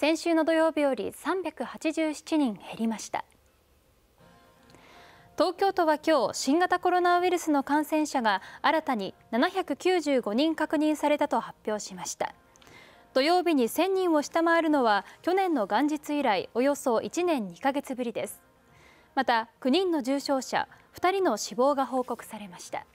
先週の土曜日より387人減りました東京都は今日新型コロナウイルスの感染者が新たに795人確認されたと発表しました土曜日に1000人を下回るのは去年の元日以来およそ1年2ヶ月ぶりですまた9人の重症者2人の死亡が報告されました